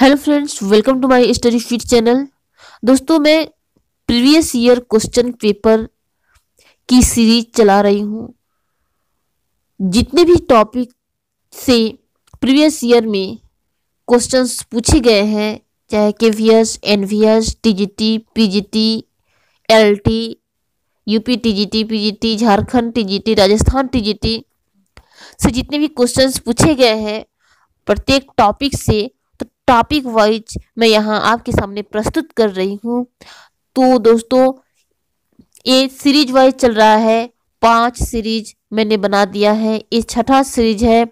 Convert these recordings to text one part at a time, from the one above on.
hello friends welcome to my Study Fit channel दोस्तों मैं previous year question paper की series चला रही हूँ जितने भी टॉपिक से प्रीवियस ईयर में क्वेश्चंस पूछे गए हैं चाहे K V S N V S T G T P G T L T UP T G T P G T Jharkhand T G T Rajasthan T G T से जितने भी questions पूछे गए हैं प्रत्येक टॉपिक से टॉपिक वाइज मैं यहाँ आपके सामने प्रस्तुत कर रही हूँ तो दोस्तों ये सीरीज वाइज चल रहा है पांच सीरीज मैंने बना दिया है ये छठा सीरीज है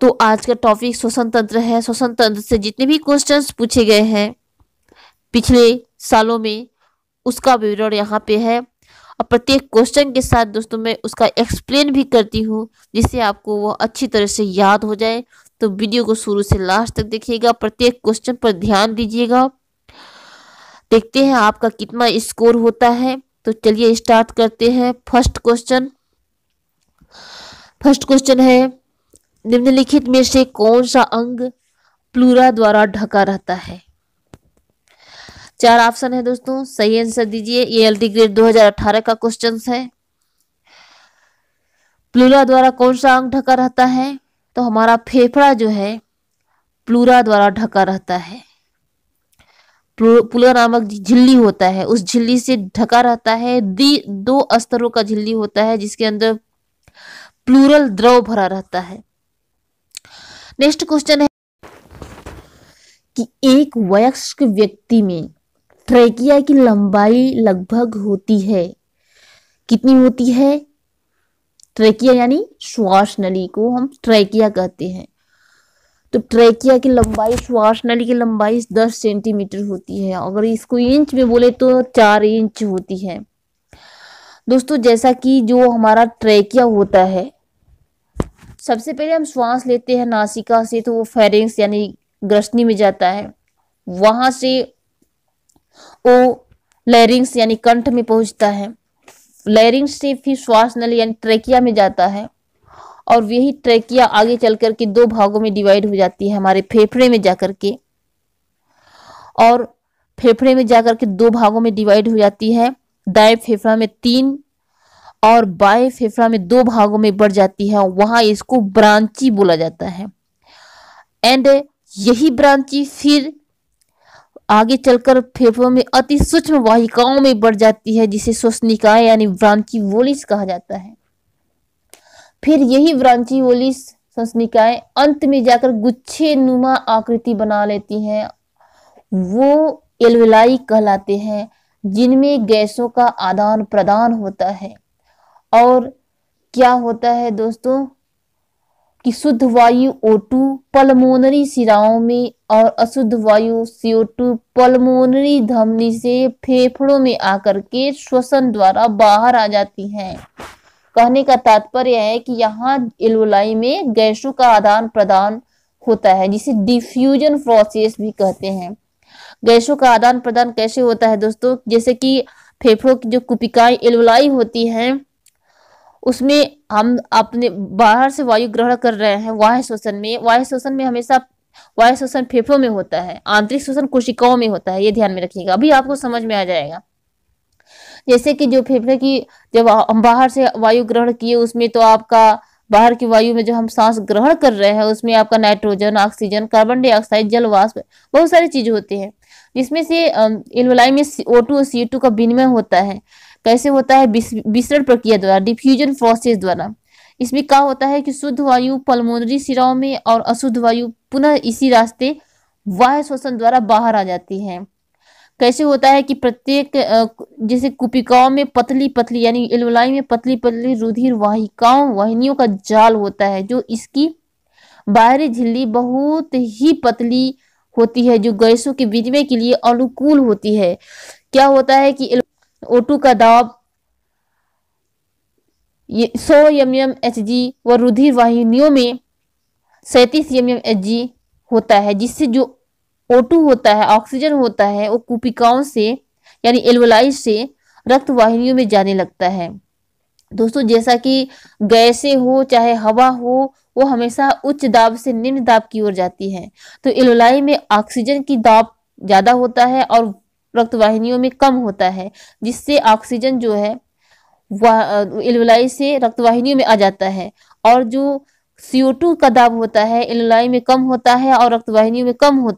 तो आज का टॉपिक श्वसन तंत्र है श्वसन तंत्र से जितने भी क्वेश्चंस पूछे गए हैं पिछले सालों में उसका विवरण यहाँ पे है और प्रत्येक क्वेश्चन के साथ दोस्तों मैं उसका एक्सप्लेन भी करती हूँ जिससे आपको वो अच्छी तरह से याद हो जाए तो वीडियो को शुरू से लास्ट तक देखिएगा प्रत्येक क्वेश्चन पर ध्यान दीजिएगा देखते हैं आपका कितना स्कोर होता है तो चलिए स्टार्ट करते हैं फर्स्ट क्वेश्चन फर्स्ट क्वेश्चन है निम्नलिखित में से कौन सा अंग प्लूरा द्वारा ढका रहता है चार ऑप्शन है दोस्तों सही आंसर दीजिए ये एल ग्रेड 2018 का क्वेश्चन है प्लूरा द्वारा कौन सा अंग ढका रहता है तो हमारा फेफड़ा जो है प्लूरा द्वारा ढका रहता है पुलर नामक झिल्ली होता है उस झिल्ली से ढका रहता है दी दो स्तरों का झिल्ली होता है जिसके अंदर प्लूरल द्रव भरा रहता है नेक्स्ट क्वेश्चन है कि एक वयस्क व्यक्ति में ट्रेकिया की लंबाई लगभग होती है कितनी होती है ट्रेकिया यानी श्वास नली को हम ट्रेकिया कहते हैं तो ट्रेकिया की लंबाई श्वास नली की लंबाई दस सेंटीमीटर होती है अगर इसको इंच में बोले तो चार इंच होती है दोस्तों जैसा कि जो हमारा ट्रेकिया होता है सबसे पहले हम श्वास लेते हैं नासिका से तो वो फेरेंस यानी ग्रसनी में जाता है वहां से वो लैरिंग्स यानी कंठ में पहुंचता है लैरिंग्स से फिर श्वास नल यानी ट्रेकिया में जाता है और यही ट्रेकिया आगे चल करके के दो भागों में डिवाइड हो जाती है हमारे फेफड़े में जाकर के और फेफड़े में जाकर के दो भागों में डिवाइड हो जाती है दाएं फेफड़ा में तीन और बाएं फेफड़ा में दो भागों में बढ़ जाती है वहां इसको ब्रांची बोला जाता है एंड यही ब्रांची फिर आगे चलकर फेफड़ों में अति सूक्ष्म वाहिकाओं में बढ़ जाती है जिसे श्वसनिका यानी ब्रांची वोलिस कहा जाता है फिर यही ब्रांची वोलिस श्वसनिकाएं अंत में जाकर गुच्छे नुमा आकृति बना लेती हैं वो एलवेलाई कहलाते हैं जिनमें गैसों का आदान प्रदान होता है और क्या होता है दोस्तों कि शुद्ध वायु O2 पल्मोनरी सिराओं में और अशुद्ध वायु CO2 पल्मोनरी धमनी से फेफड़ों में आकर के श्वसन द्वारा बाहर आ जाती है कहने का तात्पर्य है कि यहाँ एलोलाई में गैसों का आदान प्रदान होता है जिसे डिफ्यूजन प्रोसेस भी कहते हैं गैसों का आदान प्रदान कैसे होता है दोस्तों जैसे कि फेफड़ों की जो कुपिकाएं एलोलाई होती हैं उसमें हम अपने बाहर से वायु ग्रहण कर रहे हैं वाह श्वसन में वाह श्वसन में हमेशा वाह श्वसन फेफड़ों में होता है आंतरिक श्वसन कोशिकाओं में होता है ये ध्यान में रखिएगा अभी आपको समझ में आ जाएगा जैसे कि जो फेफड़े की जब हम बाहर से वायु ग्रहण किए उसमें तो आपका बाहर की वायु में जो हम सांस ग्रहण कर रहे हैं उसमें आपका नाइट्रोजन ऑक्सीजन कार्बन डाइऑक्साइड जल वाष्प बहुत सारी चीज होती हैं जिसमें से एलवलाई में ओ टू और सी टू का विनिमय होता है कैसे होता है विसरण प्रक्रिया द्वारा डिफ्यूजन प्रोसेस द्वारा इसमें क्या होता है कि शुद्ध वायु पल्मोनरी सिराओं में और अशुद्ध वायु पुनः इसी रास्ते वाह श्वसन द्वारा बाहर आ जाती है कैसे होता है कि प्रत्येक जैसे कुपिकाओं में पतली पतली यानी एलवलाई में पतली पतली रुधिर वाहिकाओं वाहिनियों का जाल होता है जो इसकी बाहरी झिल्ली बहुत ही पतली होती है जो गैसों के विनिमय के लिए अनुकूल होती है क्या होता है कि ओ टू का दाब सौ एम एम एच जी व रुधिर वाहिनियों में सैतीस एम एम एच जी होता है जिससे जो ओ टू होता है ऑक्सीजन होता है वो कुपिकाओं से यानी एल्वोलाइज से रक्त वाहिनियों में जाने लगता है दोस्तों जैसा कि गैसें हो चाहे हवा हो वो हमेशा उच्च दाब से निम्न दाब की ओर जाती है तो एलोलाई में ऑक्सीजन की दाब ज़्यादा होता है और रक्त वाहिनियों में कम होता है जिससे ऑक्सीजन जो है वह एलोलाई से वाहिनियों में आ जाता है और जो CO2 का दाब होता है एलोलाई में कम होता है और रक्त वाहिनियों में कम हो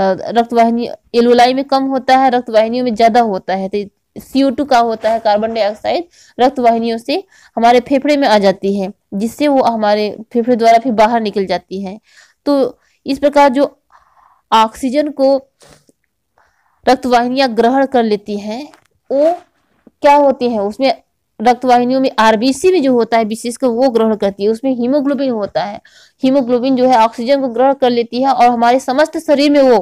रक्त वाहिनी एलोलाई में कम होता है रक्त वाहिनियों में ज्यादा होता है तो CO2 का होता है कार्बन डाइऑक्साइड रक्त वाहिनियों से हमारे फेफड़े में आ जाती है जिससे वो हमारे फेफड़े द्वारा फिर बाहर निकल जाती है तो इस प्रकार जो ऑक्सीजन को रक्तवाहिनियां ग्रहण कर लेती हैं वो क्या होती है उसमें रक्तवाहिनियों में आरबीसी भी जो होता है विशेषकर वो ग्रहण करती है उसमें हीमोग्लोबिन होता है हीमोग्लोबिन जो है ऑक्सीजन को ग्रहण कर लेती है और हमारे समस्त शरीर में वो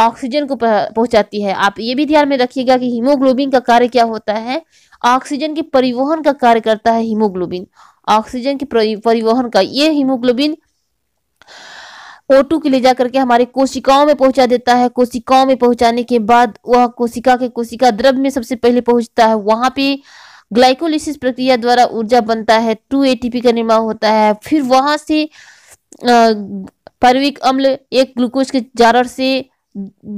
ऑक्सीजन को पहुंचाती है आप ये भी ध्यान में रखिएगा कि हीमोग्लोबिन का कार्य क्या होता है ऑक्सीजन के परिवहन का कार्य करता है हीमोग्लोबिन ऑक्सीजन के परिवहन का ये हीमोग्लोबिन ओ के लिए जाकर के हमारे कोशिकाओं में पहुंचा देता है कोशिकाओं में पहुंचाने के बाद वह कोशिका के कोशिका द्रव में सबसे पहले पहुंचता है वहां पे ग्लाइकोलिसिस प्रक्रिया द्वारा ऊर्जा बनता है टू एटीपी का निर्माण होता है फिर वहां से पार्विक अम्ल एक ग्लूकोज के जारण से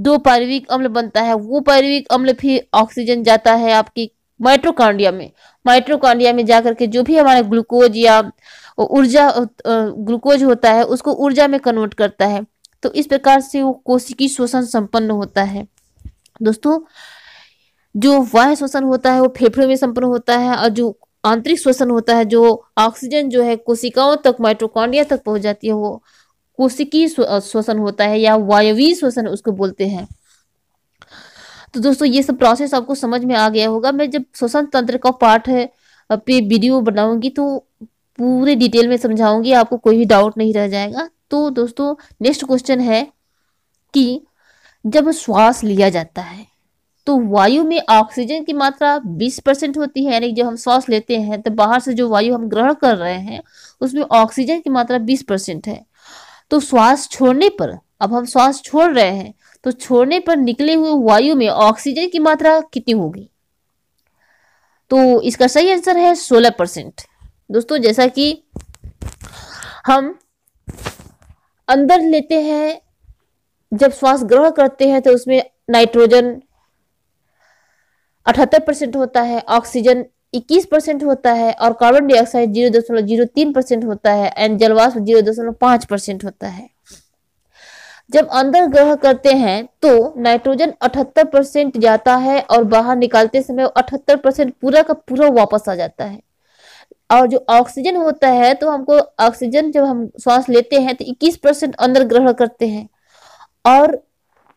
दो पार्विक अम्ल बनता है वो पार्विक अम्ल फिर ऑक्सीजन जाता है आपकी माइट्रोकांडिया में माइट्रोकांडिया में जाकर के जो भी हमारे ग्लूकोज या ऊर्जा ग्लूकोज होता है उसको ऊर्जा में कन्वर्ट करता है तो इस प्रकार से वो कोशिकी श्वसन संपन्न होता है दोस्तों जो वाह श्वसन होता है वो फेफड़ों में संपन्न होता है और जो आंतरिक श्वसन होता है जो ऑक्सीजन जो है कोशिकाओं तक माइट्रोकॉन्डिया तक पहुंच जाती है वो कोशिकी श्वसन होता है या वायवीय श्वसन उसको बोलते हैं तो दोस्तों ये सब प्रोसेस आपको समझ में आ गया होगा मैं जब श्वसन तंत्र का पाठ पे वीडियो बनाऊंगी तो पूरे डिटेल में समझाऊंगी आपको कोई भी डाउट नहीं रह जाएगा तो दोस्तों नेक्स्ट क्वेश्चन है कि जब श्वास लिया जाता है तो वायु में ऑक्सीजन की मात्रा 20 परसेंट होती है यानी जब हम श्वास लेते हैं तो बाहर से जो वायु हम ग्रहण कर रहे हैं उसमें ऑक्सीजन की मात्रा 20 परसेंट है तो श्वास छोड़ने पर अब हम श्वास छोड़ रहे हैं तो छोड़ने पर निकले हुए वायु में ऑक्सीजन की मात्रा कितनी होगी तो इसका सही आंसर है सोलह परसेंट दोस्तों जैसा कि हम अंदर लेते हैं जब श्वास ग्रहण करते हैं तो उसमें नाइट्रोजन अठहत्तर परसेंट होता है ऑक्सीजन 21 परसेंट होता है और कार्बन डाइऑक्साइड 0.03 परसेंट होता है एंड जलवाष्प 0.5 परसेंट होता है जब अंदर ग्रह करते हैं तो नाइट्रोजन 78 परसेंट जाता है और बाहर निकालते समय 78 परसेंट पूरा का पूरा वापस आ जाता है और जो ऑक्सीजन होता है तो हमको ऑक्सीजन जब हम श्वास लेते हैं तो 21 परसेंट अंदर ग्रहण करते हैं और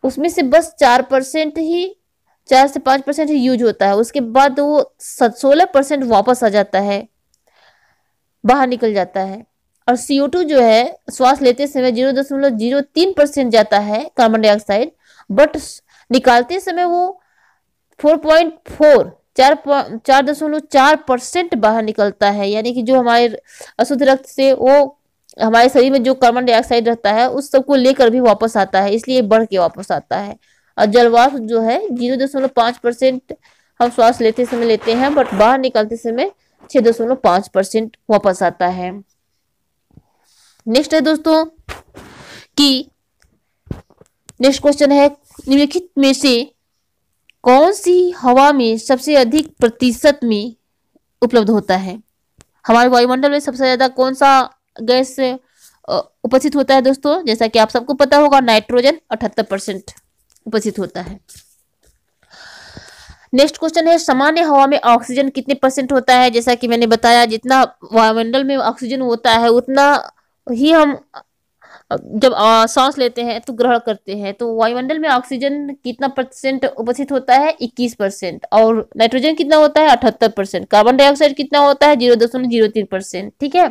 उसमें से बस चार परसेंट ही चार से पांच परसेंट ही यूज होता है उसके बाद वो सोलह परसेंट वापस आ जाता है बाहर निकल जाता है और सीओ टू जो है श्वास लेते समय जीरो दशमलव जीरो तीन परसेंट जाता है कार्बन डाइऑक्साइड बट निकालते समय वो फोर पॉइंट फोर चार चार दशमलव चार परसेंट बाहर निकलता है यानी कि जो हमारे अशुद्ध रक्त से वो हमारे शरीर में जो कार्बन डाइऑक्साइड रहता है उस सबको लेकर भी वापस आता है इसलिए बढ़ के वापस आता है और जलवाष्प जो है जीरो दशमलव पांच परसेंट हम श्वास लेते समय लेते हैं बट बाहर निकलते समय छह दशमलव पाँच परसेंट वापस आता है नेक्स्ट है दोस्तों की नेक्स्ट क्वेश्चन है निम्नलिखित में से कौन सी हवा में सबसे अधिक प्रतिशत में उपलब्ध होता है हमारे वायुमंडल में सबसे ज़्यादा कौन सा गैस उपस्थित होता है दोस्तों जैसा कि आप सबको पता होगा नाइट्रोजन अठहत्तर परसेंट उपस्थित होता है नेक्स्ट क्वेश्चन है सामान्य हवा में ऑक्सीजन कितने परसेंट होता है जैसा कि मैंने बताया जितना वायुमंडल में ऑक्सीजन होता है उतना ही हम जब सांस लेते हैं तो ग्रहण करते हैं तो वायुमंडल में ऑक्सीजन कितना परसेंट उपस्थित होता है 21 परसेंट और नाइट्रोजन कितना होता है 78 परसेंट कार्बन डाइऑक्साइड कितना होता है जीरो दशमलव जीरो तीन परसेंट ठीक है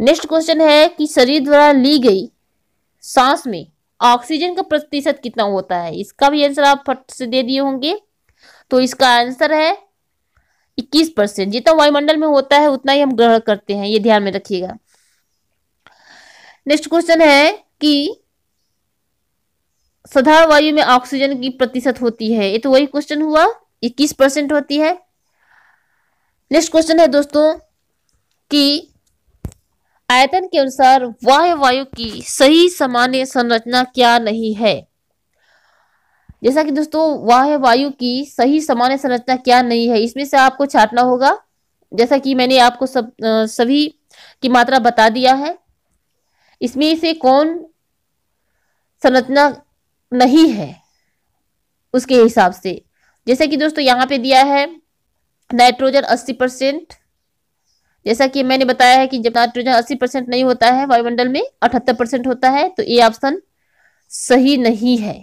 नेक्स्ट क्वेश्चन है कि शरीर द्वारा ली गई सांस में ऑक्सीजन का प्रतिशत कितना होता है इसका भी आंसर आप फट से दे दिए होंगे तो इसका आंसर है इक्कीस परसेंट जितना वायुमंडल में होता है उतना ही हम ग्रहण करते हैं ये ध्यान में रखिएगा नेक्स्ट क्वेश्चन है कि सदा वायु में ऑक्सीजन की प्रतिशत होती है ये तो वही क्वेश्चन हुआ इक्कीस परसेंट होती है नेक्स्ट क्वेश्चन है दोस्तों कि आयतन के अनुसार वाह वायु की सही सामान्य संरचना क्या नहीं है जैसा कि दोस्तों वाह वायु की सही सामान्य संरचना क्या नहीं है इसमें से आपको छाटना होगा जैसा कि मैंने आपको सब सभी की मात्रा बता दिया है इसमें से कौन संरचना नहीं है उसके हिसाब से जैसा कि दोस्तों यहाँ पे दिया है नाइट्रोजन अस्सी परसेंट जैसा कि मैंने बताया है कि जब नाइट्रोजन अस्सी परसेंट नहीं होता है वायुमंडल में अठहत्तर परसेंट होता है तो ये ऑप्शन सही नहीं है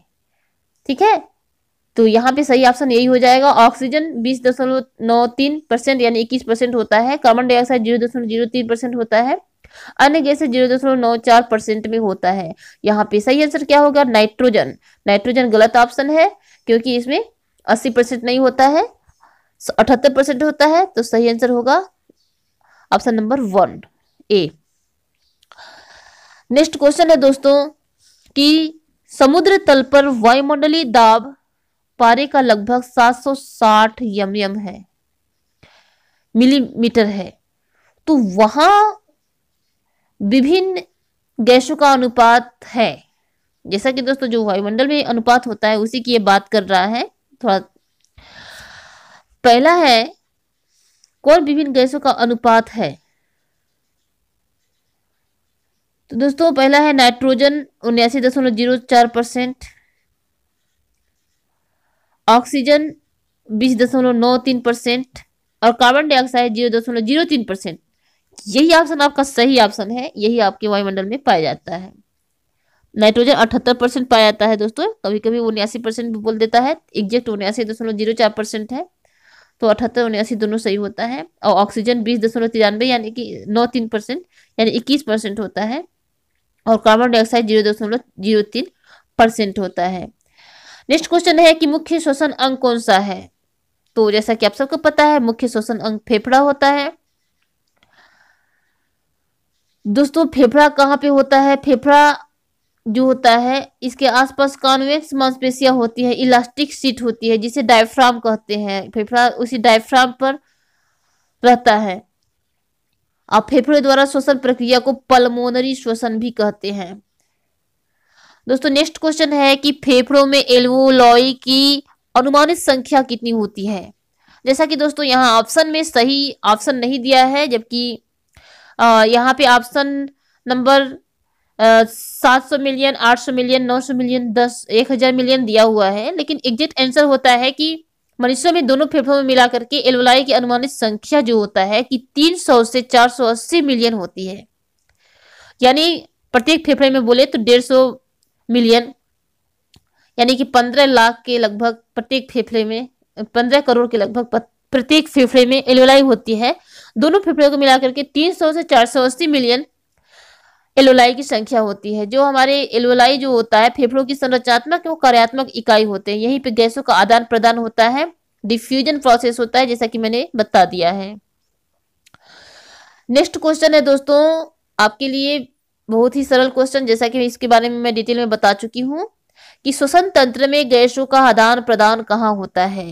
ठीक है तो यहाँ पे सही ऑप्शन यही हो जाएगा ऑक्सीजन बीस दशमलव नौ तीन परसेंट यानी इक्कीस परसेंट होता है कार्बन डाइऑक्साइड जीरो दशमलव जीरो तीन परसेंट होता है अन्य गैसे जीरो दशमलव नौ चार परसेंट में होता है यहाँ पे सही आंसर क्या होगा नाइट्रोजन नाइट्रोजन गलत ऑप्शन है क्योंकि इसमें अस्सी परसेंट नहीं होता है अठहत्तर परसेंट होता है तो सही आंसर होगा option number one A next question है दोस्तों कि समुद्र तल पर वायुमंडलीय दाब पारे का लगभग 760 यम यम है मिलीमीटर है तो वहां विभिन्न गैसों का अनुपात है जैसा कि दोस्तों जो वायुमंडल में अनुपात होता है उसी की ये बात कर रहा है थोड़ा पहला है कौन विभिन्न गैसों का अनुपात है तो दोस्तों पहला है नाइट्रोजन उन्यासी दशमलव जीरो चार परसेंट ऑक्सीजन बीस दशमलव नौ तीन परसेंट और कार्बन डाइऑक्साइड जीरो दशमलव जीरो तीन परसेंट यही ऑप्शन आपका सही ऑप्शन है यही आपके वायुमंडल में पाया जाता है नाइट्रोजन अठहत्तर परसेंट पाया जाता है दोस्तों कभी कभी उन्यासी परसेंट भी बोल देता है एग्जैक्ट उन्यासी दशमलव जीरो चार परसेंट है तो अठहत्तर उन्यासी दोनों सही होता है और ऑक्सीजन बीस दशमलव तिरानवे यानी कि नौ तीन परसेंट यानी इक्कीस परसेंट होता है और कार्बन डाइऑक्साइड जीरो दशमलव जीरो तीन परसेंट होता है नेक्स्ट क्वेश्चन है कि मुख्य श्वसन अंग कौन सा है तो जैसा कि आप सबको पता है मुख्य श्वसन अंग फेफड़ा होता है दोस्तों फेफड़ा कहाँ पे होता है फेफड़ा जो होता है इसके आसपास कॉन्वेक्स मांसपेशियां होती है इलास्टिक सीट होती है जिसे डायफ्राम कहते हैं फेफड़ा उसी डायफ्राम पर रहता है और फेफड़े द्वारा श्वसन प्रक्रिया को पल्मोनरी श्वसन भी कहते हैं दोस्तों नेक्स्ट क्वेश्चन है कि फेफड़ों में एल्वोलॉई की अनुमानित संख्या कितनी होती है जैसा कि दोस्तों यहाँ ऑप्शन में सही ऑप्शन नहीं दिया है जबकि यहाँ पे ऑप्शन नंबर सात सौ मिलियन आठ सौ मिलियन नौ सौ मिलियन दस एक हजार मिलियन दिया हुआ है लेकिन एग्जिट आंसर होता है कि मनुष्यों में दोनों फेफड़ों में मिलाकर के एलवलाई की अनुमानित संख्या जो होता है कि तीन सौ से चार सौ अस्सी मिलियन होती है यानी प्रत्येक फेफड़े में बोले तो डेढ़ सौ मिलियन यानी कि पंद्रह लाख के लगभग प्रत्येक फेफड़े में पंद्रह करोड़ के लगभग प्रत्येक फेफड़े में एलवलाई होती है दोनों फेफड़े को मिलाकर के 300 से अस्सी मिलियन एलोलाई की संख्या होती है जो हमारे एलोलाई जो होता है फेफड़ों की संरचनात्मक वो कार्यात्मक इकाई होते हैं यहीं पे गैसों का आदान प्रदान होता है डिफ्यूजन प्रोसेस होता है जैसा कि मैंने बता दिया है नेक्स्ट क्वेश्चन है दोस्तों आपके लिए बहुत ही सरल क्वेश्चन जैसा कि इसके बारे में मैं डिटेल में बता चुकी हूँ कि श्वसन तंत्र में गैसों का आदान प्रदान कहाँ होता है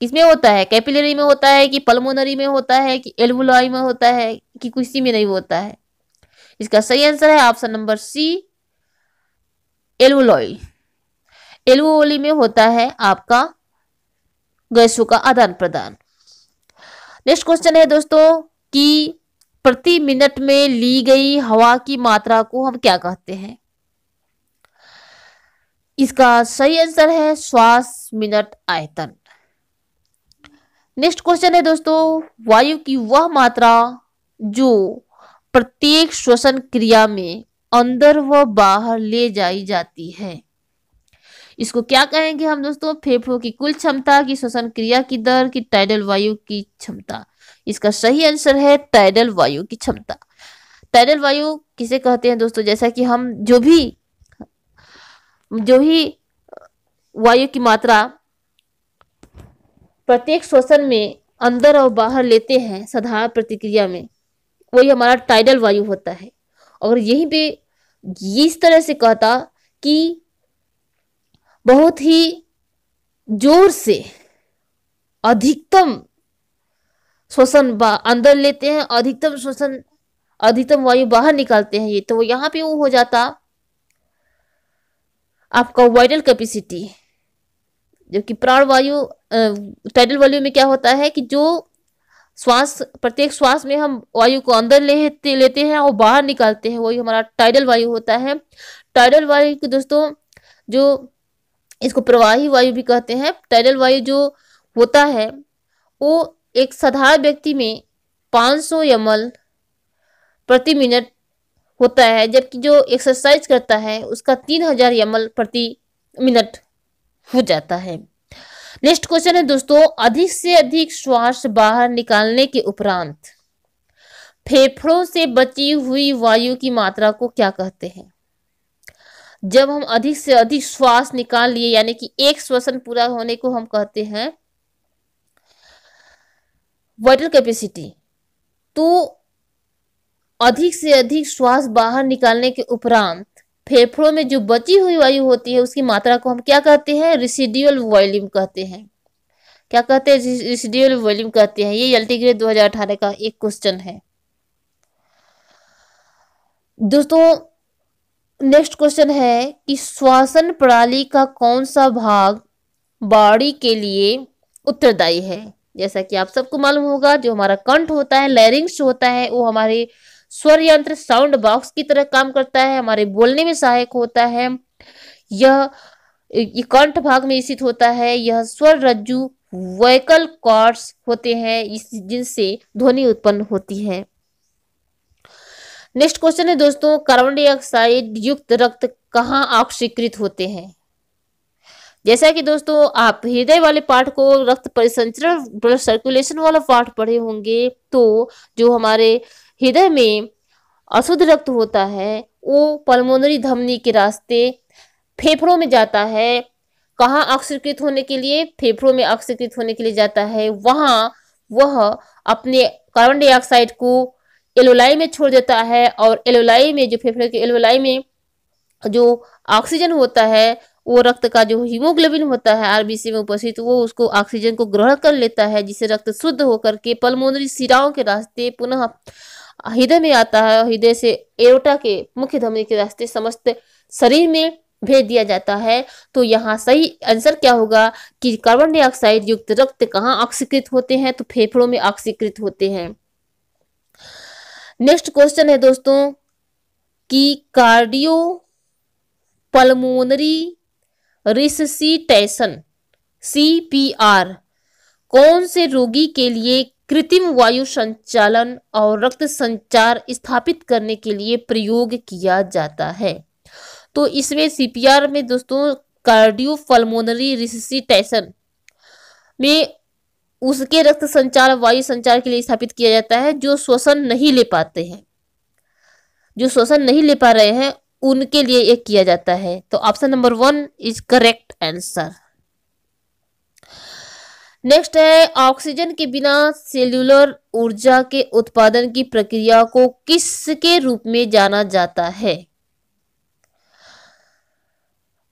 किसमें होता है कैपिलरी में होता है कि पल्मोनरी में होता है कि एल्वुलाई में होता है कि किसी में नहीं होता है इसका सही आंसर है option number C alveoli alveoli में होता है आपका गैसों का आदान प्रदान नेक्स्ट क्वेश्चन है दोस्तों कि प्रति मिनट में ली गई हवा की मात्रा को हम क्या कहते हैं इसका सही आंसर है श्वास मिनट आयतन नेक्स्ट क्वेश्चन है दोस्तों वायु की वह मात्रा जो प्रत्येक श्वसन क्रिया में अंदर व बाहर ले जाई जाती है इसको क्या कहेंगे हम दोस्तों फेफड़ों की कुल क्षमता की श्वसन क्रिया की दर की टाइडल वायु की क्षमता इसका सही आंसर है टाइडल वायु की क्षमता टाइडल वायु किसे कहते हैं दोस्तों जैसा कि हम जो भी जो भी वायु की मात्रा प्रत्येक श्वसन में अंदर और बाहर लेते हैं साधारण प्रतिक्रिया में वही हमारा टाइडल वायु होता है और यही पे इस तरह से कहता कि बहुत ही जोर से अधिकतम श्वसन अंदर लेते हैं अधिकतम श्वसन अधिकतम वायु बाहर निकालते हैं ये तो यहाँ पे वो हो जाता आपका वाइटल कैपेसिटी जबकि प्राण वायु टाइडल वायु में क्या होता है कि जो श्वास प्रत्येक श्वास में हम वायु को अंदर लेते लेते हैं और बाहर निकालते हैं वही हमारा टाइडल वायु होता है टाइडल वायु की दोस्तों जो इसको प्रवाही वायु भी कहते हैं टाइडल वायु जो होता है वो एक साधारण व्यक्ति में 500 सौ प्रति मिनट होता है जबकि जो एक्सरसाइज करता है उसका 3000 यमल प्रति मिनट हो जाता है नेक्स्ट क्वेश्चन है दोस्तों अधिक से अधिक श्वास बाहर निकालने के उपरांत फेफड़ों से बची हुई वायु की मात्रा को क्या कहते हैं जब हम अधिक से अधिक श्वास निकाल लिए यानी कि एक श्वसन पूरा होने को हम कहते हैं वाइटल कैपेसिटी तो अधिक से अधिक श्वास बाहर निकालने के उपरांत फेफड़ों में जो बची हुई वायु होती है उसकी मात्रा को हम क्या कहते हैं रिसिड्यूअल वॉल्यूम कहते हैं क्या कहते हैं रिसिड्यूअल वॉल्यूम कहते हैं ये एल ग्रेड दो का एक क्वेश्चन है दोस्तों नेक्स्ट क्वेश्चन है कि श्वासन प्रणाली का कौन सा भाग बॉडी के लिए उत्तरदायी है जैसा कि आप सबको मालूम होगा जो हमारा कंठ होता है लैरिंग्स होता है वो हमारे स्वर यंत्र साउंड बॉक्स की तरह काम करता है हमारे बोलने में सहायक होता है यह कंठ भाग में स्थित होता है यह स्वर रज्जु वैकल कॉर्ड्स होते हैं जिनसे ध्वनि उत्पन्न होती है नेक्स्ट क्वेश्चन है दोस्तों कार्बन डाइऑक्साइड युक्त रक्त कहाँ ऑक्सीकृत होते हैं जैसा कि दोस्तों आप हृदय वाले पार्ट को रक्त परिसंचरण ब्लड सर्कुलेशन वाला पार्ट पढ़े होंगे तो जो हमारे हृदय में अशुद्ध रक्त होता है वो पल्मोनरी धमनी के रास्ते फेफड़ों में जाता है कहाँ अक्षकृत होने के लिए फेफड़ों में अक्षकृत होने के लिए जाता है वहाँ वह अपने कार्बन डाइऑक्साइड को एलोलाई में छोड़ देता है और एलोलाई में जो फेफड़े के एलोलाई में जो ऑक्सीजन होता है वो रक्त का जो हीमोग्लोबिन होता है आरबीसी में उपस्थित तो वो उसको ऑक्सीजन को ग्रहण कर लेता है जिससे रक्त शुद्ध होकर के पल्मोनरी सिराओं के रास्ते पुनः हृदय में आता है और हृदय से एरोटा के मुख्य धमनी के रास्ते समस्त शरीर में भेज दिया जाता है तो यहाँ सही आंसर क्या होगा कि कार्बन डाइऑक्साइड युक्त रक्त कहाँ ऑक्सीकृत होते हैं तो फेफड़ों में ऑक्सीकृत होते हैं नेक्स्ट क्वेश्चन है दोस्तों कि cardio pulmonary resuscitation C P R कौन से रोगी के लिए कृत्रिम वायु संचालन और रक्त संचार स्थापित करने के लिए प्रयोग किया जाता है तो इसमें सीपीआर में दोस्तों कार्डियोफल्मोनरी रिसिटेशन में उसके रक्त संचार वायु संचार के लिए स्थापित किया जाता है जो श्वसन नहीं ले पाते हैं जो श्वसन नहीं ले पा रहे हैं उनके लिए एक किया जाता है तो option number one is correct answer next है ऑक्सीजन के बिना सेल्युलर ऊर्जा के उत्पादन की प्रक्रिया को किसके रूप में जाना जाता है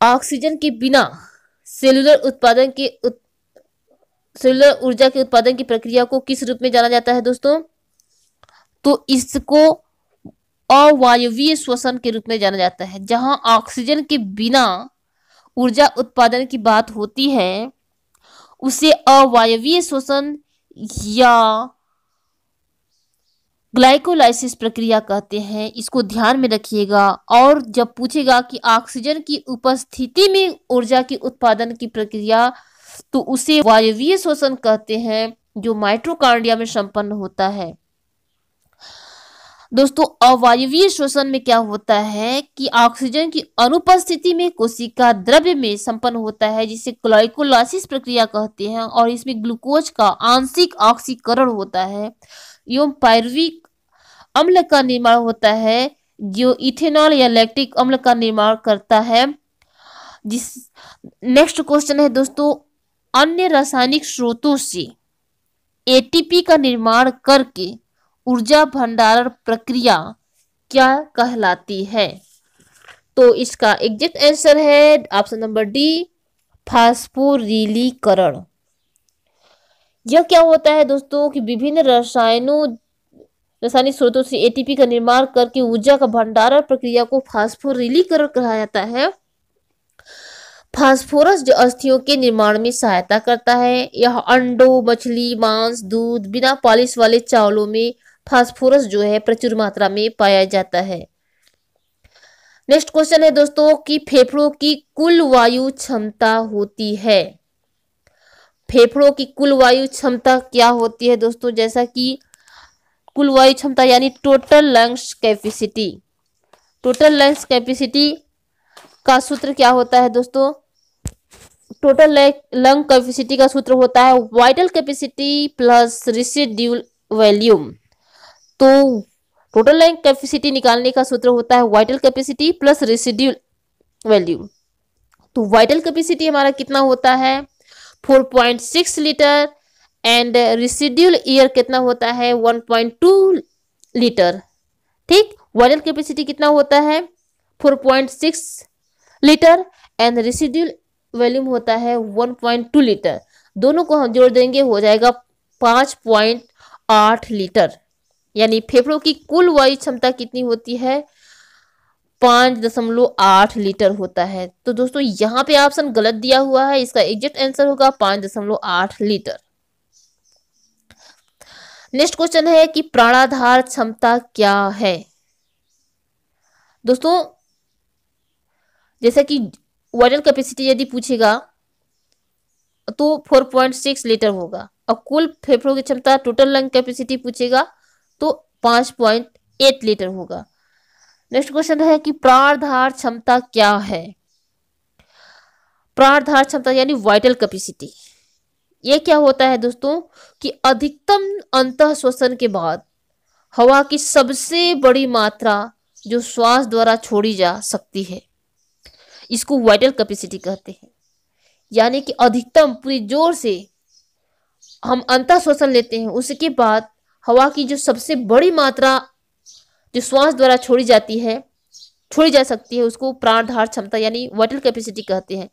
ऑक्सीजन के बिना सेल्युलर उत्पादन के उत, सेलुलर ऊर्जा के उत्पादन की प्रक्रिया को किस रूप में जाना जाता है दोस्तों तो इसको अवायवीय श्वसन के रूप में जाना जाता है जहां ऑक्सीजन के बिना ऊर्जा उत्पादन की बात होती है उसे अवायवीय शोषण या ग्लाइकोलाइसिस प्रक्रिया कहते हैं इसको ध्यान में रखिएगा और जब पूछेगा कि ऑक्सीजन की उपस्थिति में ऊर्जा के उत्पादन की प्रक्रिया तो उसे वायवीय शोषण कहते हैं जो माइट्रोकार्डिया में संपन्न होता है दोस्तों अवायवीय श्वसन में क्या होता है कि ऑक्सीजन की अनुपस्थिति में कोशिका द्रव्य में संपन्न होता है जिसे ग्लाइकोलाइसिस प्रक्रिया कहते हैं और इसमें ग्लूकोज का आंशिक ऑक्सीकरण होता है एवं पायरविक अम्ल का निर्माण होता है जो इथेनॉल या लैक्टिक अम्ल का निर्माण करता है जिस नेक्स्ट क्वेश्चन है दोस्तों अन्य रासायनिक स्रोतों से एटीपी का निर्माण करके ऊर्जा भंडारण प्रक्रिया क्या कहलाती है तो इसका एग्जेक्ट आंसर है ऑप्शन नंबर डी फास्फोरिलीकरण यह क्या होता है दोस्तों कि विभिन्न रसायनों रासायनिक स्रोतों से एटीपी का निर्माण करके ऊर्जा का भंडारण प्रक्रिया को फास्फोरिलीकरण कहा जाता है फास्फोरस जो अस्थियों के निर्माण में सहायता करता है यह अंडों मछली मांस दूध बिना पॉलिश वाले चावलों में फास्फोरस जो है प्रचुर मात्रा में पाया जाता है नेक्स्ट क्वेश्चन है दोस्तों कि फेफड़ों की कुल वायु क्षमता होती है फेफड़ों की कुल वायु क्षमता क्या होती है दोस्तों जैसा कि कुल वायु क्षमता यानी total lungs capacity total lungs capacity का सूत्र क्या होता है दोस्तों टोटल लंग कैपेसिटी का सूत्र होता है vital capacity plus residual volume तो टोटल लाइन कैपेसिटी निकालने का सूत्र होता है vital capacity plus residual value तो वाइटल कैपेसिटी हमारा कितना होता है 4.6 लीटर एंड रेसिड्यूल ईयर कितना होता है 1.2 लीटर ठीक वाइटल कैपेसिटी कितना होता है 4.6 लीटर एंड रेसिड्यूल वैल्यूम होता है 1.2 लीटर दोनों को हम जोड़ देंगे हो जाएगा 5.8 लीटर यानी फेफड़ों की कुल वायु क्षमता कितनी होती है पांच दशमलव आठ लीटर होता है तो दोस्तों यहाँ पे ऑप्शन गलत दिया हुआ है इसका एग्जैक्ट आंसर होगा पांच दशमलव आठ लीटर नेक्स्ट क्वेश्चन है कि प्राणाधार क्षमता क्या है दोस्तों जैसा कि वायरल कैपेसिटी यदि पूछेगा तो फोर पॉइंट सिक्स लीटर होगा और कुल फेफड़ों की क्षमता टोटल लंग कैपेसिटी पूछेगा तो पांच पॉइंट एट लीटर होगा नेक्स्ट क्वेश्चन है कि प्राणधार क्षमता क्या है प्राणधार क्षमता यानी वाइटल कैपेसिटी ये क्या होता है दोस्तों कि अधिकतम अंत श्वसन के बाद हवा की सबसे बड़ी मात्रा जो श्वास द्वारा छोड़ी जा सकती है इसको वाइटल कैपेसिटी कहते हैं यानी कि अधिकतम पूरी जोर से हम अंत श्वसन लेते हैं उसके बाद हवा की जो सबसे बड़ी मात्रा जो श्वास द्वारा छोड़ी जाती है छोड़ी जा सकती है उसको प्राणधार क्षमता यानी वाइटल कैपेसिटी कहते हैं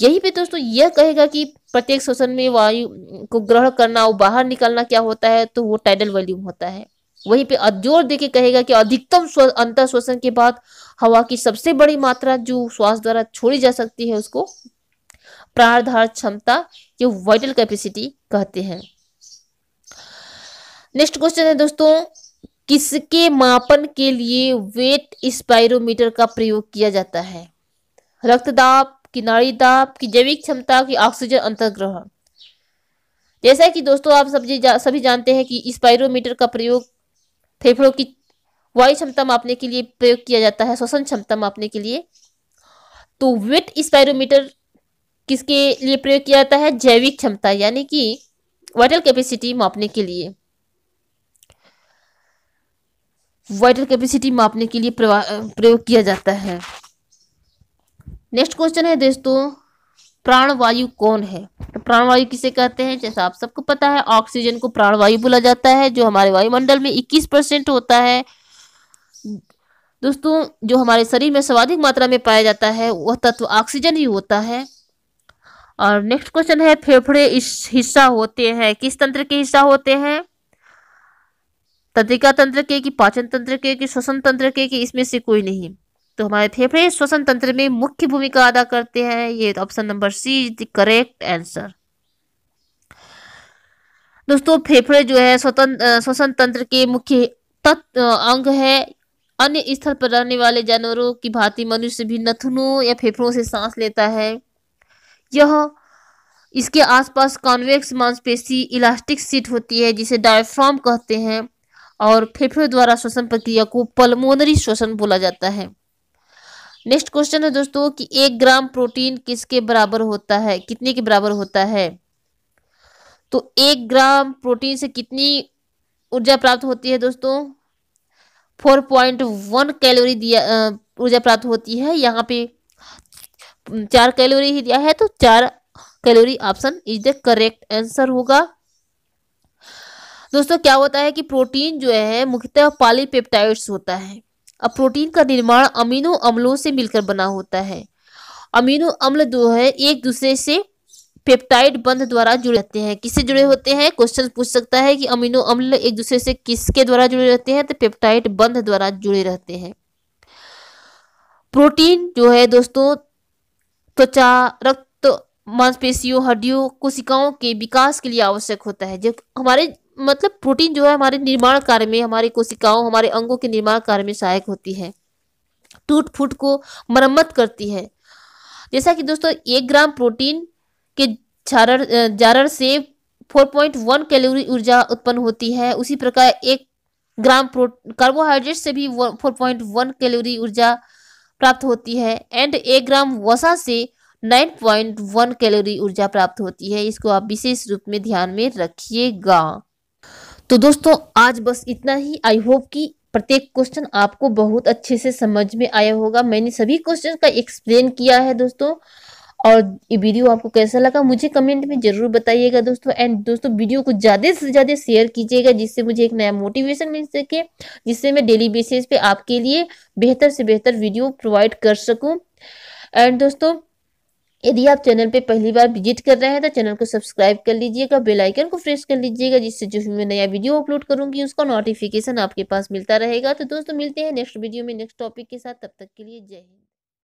यही पे दोस्तों यह कहेगा कि प्रत्येक श्वसन में वायु को ग्रहण करना और बाहर निकलना क्या होता है तो वो टाइडल वॉल्यूम होता है वहीं पे जोर देके कहेगा कि अधिकतम अंतर श्वसन के बाद हवा की सबसे बड़ी मात्रा जो श्वास द्वारा छोड़ी जा सकती है उसको प्राणधार क्षमता जो वाइटल कैपेसिटी कहते हैं नेक्स्ट क्वेश्चन है दोस्तों किसके मापन के लिए वेट स्पायरोमीटर का प्रयोग किया जाता है रक्त दाब की नाड़ी दाब की जैविक क्षमता की ऑक्सीजन अंतर्ग्रहण जैसा कि दोस्तों आप सभी जा, सभी जानते हैं कि स्पायरोमीटर का प्रयोग फेफड़ों की वायु क्षमता मापने के लिए प्रयोग किया जाता है श्वसन क्षमता मापने के लिए तो वेट स्पायरोमीटर किसके लिए प्रयोग किया जाता है जैविक क्षमता यानी कि वाइटल कैपेसिटी मापने के लिए वाइटल कैपेसिटी मापने के लिए प्रयोग किया जाता है नेक्स्ट क्वेश्चन है दोस्तों प्राणवायु कौन है तो प्राणवायु किसे कहते हैं जैसा आप सबको पता है ऑक्सीजन को प्राणवायु बोला जाता है जो हमारे वायुमंडल में 21 परसेंट होता है दोस्तों जो हमारे शरीर में सर्वाधिक मात्रा में पाया जाता है वह तत्व ऑक्सीजन ही होता है और नेक्स्ट क्वेश्चन है फेफड़े इस हिस्सा होते हैं किस तंत्र के हिस्सा होते हैं तंत्रिका तंत्र के कि पाचन तंत्र के कि श्वसन तंत्र के कि इसमें से कोई नहीं तो हमारे फेफड़े श्वसन तंत्र में मुख्य भूमिका अदा करते हैं ये option number C is the correct answer दोस्तों फेफड़े जो है स्वतंत्र श्वसन तंत्र के मुख्य तत्व अंग है अन्य स्थल पर रहने वाले जानवरों की भांति मनुष्य भी नथुनों या फेफड़ों से सांस लेता है यह इसके आसपास कॉन्वेक्स मांसपेशी इलास्टिक सीट होती है जिसे डायफ्राम कहते हैं और फेफड़े द्वारा श्वसन प्रक्रिया को पल्मोनरी श्वसन बोला जाता है नेक्स्ट क्वेश्चन है दोस्तों कि एक ग्राम प्रोटीन किसके बराबर होता है कितने के बराबर होता है तो एक ग्राम प्रोटीन से कितनी ऊर्जा प्राप्त होती है दोस्तों फोर पॉइंट वन कैलोरी दिया ऊर्जा प्राप्त होती है यहाँ पे चार कैलोरी ही दिया है तो चार calorie option is the correct answer होगा दोस्तों क्या होता है कि प्रोटीन जो है मुख्यतः पॉलीपेप्टाइड्स होता है अब प्रोटीन का निर्माण अमीनो अम्लों से मिलकर बना होता है अमीनो अम्ल जो है एक दूसरे से पेप्टाइड बंध द्वारा जुड़े रहते हैं किससे जुड़े होते हैं क्वेश्चन पूछ सकता है कि अमीनो अम्ल एक दूसरे से किसके द्वारा जुड़े रहते हैं तो पेप्टाइड बंध द्वारा जुड़े रहते हैं प्रोटीन जो है दोस्तों त्वचा रक्त मांसपेशियों हड्डियों कोशिकाओं के विकास के लिए आवश्यक होता है जब हमारे मतलब प्रोटीन जो है हमारे निर्माण कार्य में हमारी कोशिकाओं हमारे अंगों के निर्माण कार्य में सहायक होती है टूट फूट को मरम्मत करती है जैसा कि दोस्तों एक ग्राम प्रोटीन के क्षारण जारर से 4.1 कैलोरी ऊर्जा उत्पन्न होती है उसी प्रकार एक ग्राम कार्बोहाइड्रेट से भी 4.1 कैलोरी ऊर्जा प्राप्त होती है एंड एक ग्राम वसा से 9.1 कैलोरी ऊर्जा प्राप्त होती है इसको आप विशेष रूप में ध्यान में रखिएगा तो दोस्तों आज बस इतना ही आई होप कि प्रत्येक क्वेश्चन आपको बहुत अच्छे से समझ में आया होगा मैंने सभी क्वेश्चन का एक्सप्लेन किया है दोस्तों और ये वीडियो आपको कैसा लगा मुझे कमेंट में जरूर बताइएगा दोस्तों एंड दोस्तों वीडियो को ज़्यादा से ज़्यादा शेयर कीजिएगा जिससे मुझे एक नया मोटिवेशन मिल सके जिससे मैं डेली बेसिस पे आपके लिए बेहतर से बेहतर वीडियो प्रोवाइड कर सकूं एंड दोस्तों यदि आप चैनल पे पहली बार विजिट कर रहे हैं तो चैनल को सब्सक्राइब कर लीजिएगा बेल आइकन को प्रेस कर लीजिएगा जिससे जो मैं नया वीडियो अपलोड करूंगी उसका नोटिफिकेशन आपके पास मिलता रहेगा तो दोस्तों मिलते हैं नेक्स्ट वीडियो में नेक्स्ट टॉपिक के साथ तब तक के लिए जय हिंद